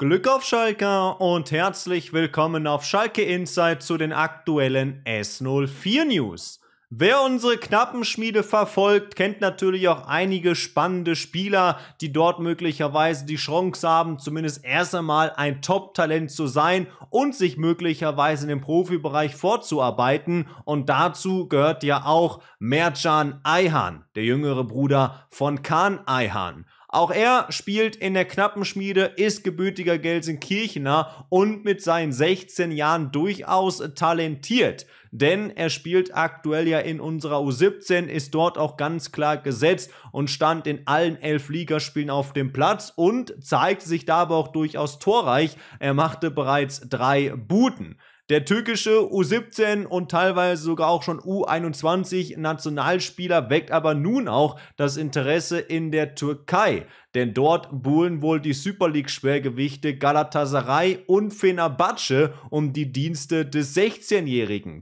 Glück auf Schalke und herzlich willkommen auf Schalke Insight zu den aktuellen S04 News. Wer unsere Knappenschmiede verfolgt, kennt natürlich auch einige spannende Spieler, die dort möglicherweise die Chance haben, zumindest erst einmal ein Top-Talent zu sein und sich möglicherweise in dem Profibereich vorzuarbeiten. Und dazu gehört ja auch Mercan Ayhan, der jüngere Bruder von Khan Ayhan. Auch er spielt in der Knappenschmiede, ist gebürtiger Gelsenkirchener und mit seinen 16 Jahren durchaus talentiert. Denn er spielt aktuell ja in unserer U17, ist dort auch ganz klar gesetzt und stand in allen elf Ligaspielen auf dem Platz und zeigt sich dabei auch durchaus torreich. Er machte bereits drei Buden. Der türkische U17 und teilweise sogar auch schon U21 Nationalspieler weckt aber nun auch das Interesse in der Türkei. Denn dort buhlen wohl die Super League Schwergewichte Galatasaray und Fenerbahce um die Dienste des 16-Jährigen.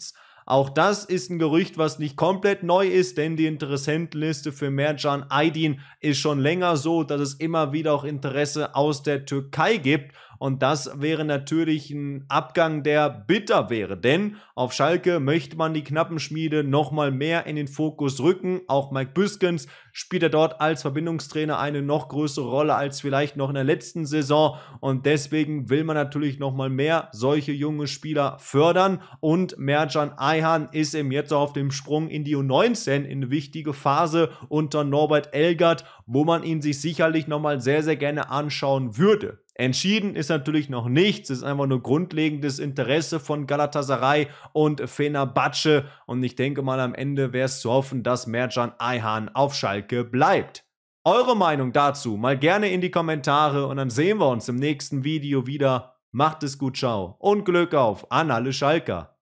Auch das ist ein Gerücht, was nicht komplett neu ist, denn die Interessentenliste für Mercan Aydin ist schon länger so, dass es immer wieder auch Interesse aus der Türkei gibt. Und das wäre natürlich ein Abgang, der bitter wäre. Denn auf Schalke möchte man die Knappenschmiede nochmal mehr in den Fokus rücken. Auch Mike Büskens spielt er dort als Verbindungstrainer eine noch größere Rolle als vielleicht noch in der letzten Saison. Und deswegen will man natürlich nochmal mehr solche junge Spieler fördern. Und Merjan Aydin Kaihan ist eben jetzt auf dem Sprung in die U19 in eine wichtige Phase unter Norbert Elgert, wo man ihn sich sicherlich nochmal sehr, sehr gerne anschauen würde. Entschieden ist natürlich noch nichts, es ist einfach nur grundlegendes Interesse von Galatasaray und Fenerbahce und ich denke mal am Ende wäre es zu hoffen, dass Mercan Ayhan auf Schalke bleibt. Eure Meinung dazu mal gerne in die Kommentare und dann sehen wir uns im nächsten Video wieder. Macht es gut, ciao und Glück auf an alle Schalker.